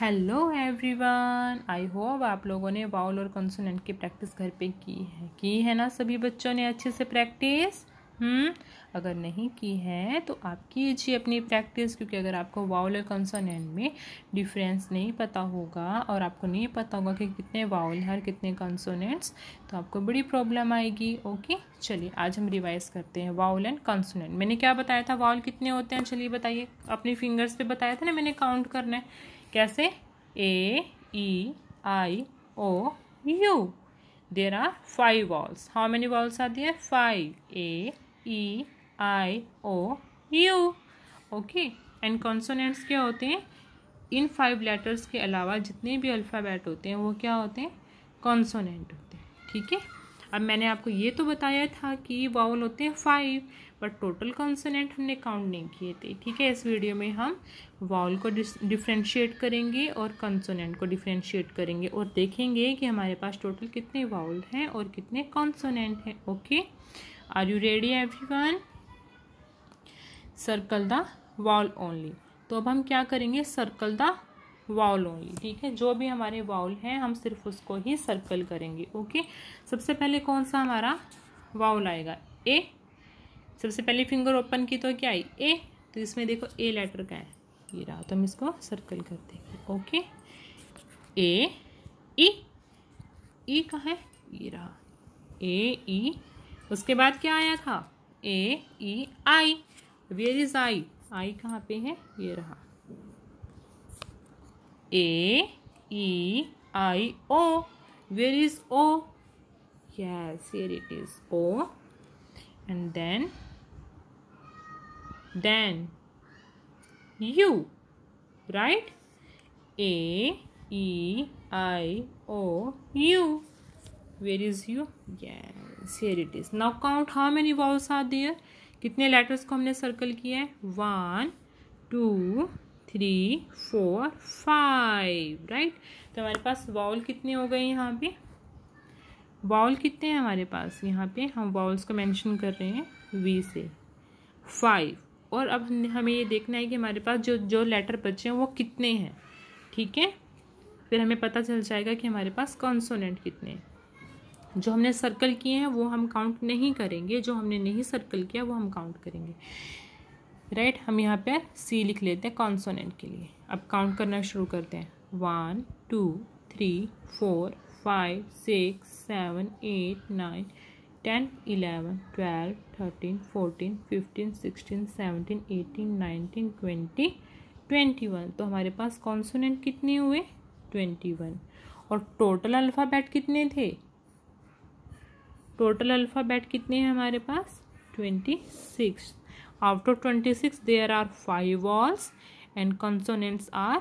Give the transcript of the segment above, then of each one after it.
Hello everyone I hope आप लोगों ने वाउल और कंसोनेंट की प्रैक्टिस घर पे की है की है ना सभी बच्चों ने अच्छे से प्रैक्टिस हम्म अगर नहीं की है तो आप कीजिए अपनी प्रैक्टिस क्योंकि अगर आपको वाउल और कंसोनेंट में डिफरेंस नहीं पता होगा और आपको नहीं पता होगा कि कितने वाउल हर कितने कंसोनेंट्स तो आपको बड़ी प्रॉब्लम आएगी ओके चलिए आज हम रिवाइज करते हैं वाउल एंड कंसोनेंट मैंने क्या बताया था वाउल कितने होते हैं चलिए बताइए अपने फिंगर्स पर बताया था ना मैंने काउंट करना है कैसे A E I O U there are five vowels how many vowels are है five A E I O U okay and consonants क्या होते हैं इन फाइव लेटर्स के अलावा जितने भी अल्फ़ाबेट होते हैं वो क्या होते हैं कॉन्सोनेंट होते हैं ठीक है अब मैंने आपको ये तो बताया था कि वाउल होते हैं फाइव बट टोटल कॉन्सोनेंट हमने काउंट नहीं किए थे ठीक है इस वीडियो में हम वाउल को डिफ्रेंशिएट करेंगे और कॉन्सोनेंट को डिफ्रेंशिएट करेंगे और देखेंगे कि हमारे पास टोटल कितने वाउल हैं और कितने कॉन्सोनेंट हैं okay are you ready everyone circle the vowel only तो अब हम क्या करेंगे सर्कल द वॉल ओनली ठीक है जो भी हमारे वाउल हैं हम सिर्फ उसको ही सर्कल करेंगे ओके सबसे पहले कौन सा हमारा वाउल आएगा ए सबसे पहले फिंगर ओपन की तो क्या आई ए तो इसमें देखो ए लेटर का है ये रहा तो हम इसको सर्कल कर देंगे ओके ए ई ई कहाँ है ये रहा ए ई e. उसके बाद क्या आया था ए E I where is I आई कहाँ पे है ये रहा A E I O where is O yes here it is O and then then U right A E I O U where is U yes here it is now count how many vowels are there कितने letters को हमने circle किया है one two three four five right तो हमारे पास vowel कितने हो गए यहाँ पे वाउल कितने हैं हमारे पास यहाँ पे हम वाउल्स को मेंशन कर रहे हैं वी से फाइव और अब हमें ये देखना है कि हमारे पास जो जो लेटर बचे हैं वो कितने हैं ठीक है फिर हमें पता चल जाएगा कि हमारे पास कॉन्सोनेंट कितने हैं जो हमने सर्कल किए हैं वो हम काउंट नहीं करेंगे जो हमने नहीं सर्कल किया वो हम काउंट करेंगे राइट right? हम यहाँ पे सी लिख लेते हैं कॉन्सोनेंट के लिए अब काउंट करना शुरू करते हैं one two three four five six seven eight nine ten eleven twelve thirteen fourteen fifteen sixteen seventeen eighteen nineteen twenty twenty one तो हमारे पास कॉन्सोनेंट कितने हुए ट्वेंटी वन और टोटल अल्फ़ाबेट कितने थे टोटल अल्फ़ाबेट कितने हैं हमारे पास twenty six out of twenty six there are five vowels and consonants are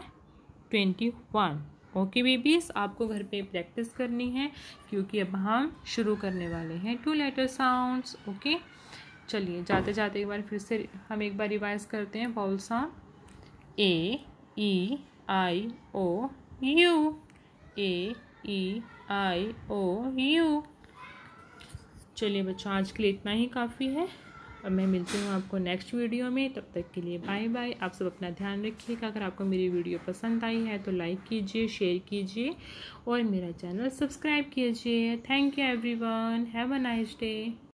twenty one okay babies आपको घर पे प्रैक्टिस करनी है क्योंकि अब हम शुरू करने वाले हैं टू लेटर साउंड्स ओके चलिए जाते जाते एक बार फिर से हम एक बार रिवाइज करते हैं vowel sound A E I O U A E I O U चलिए बच्चों आज के लिए इतना ही काफ़ी है और मैं मिलती हूँ आपको नेक्स्ट वीडियो में तब तक के लिए बाय बाय आप सब अपना ध्यान रखिएगा अगर आपको मेरी वीडियो पसंद आई है तो लाइक कीजिए शेयर कीजिए और मेरा चैनल सब्सक्राइब कीजिए thank you everyone have a nice day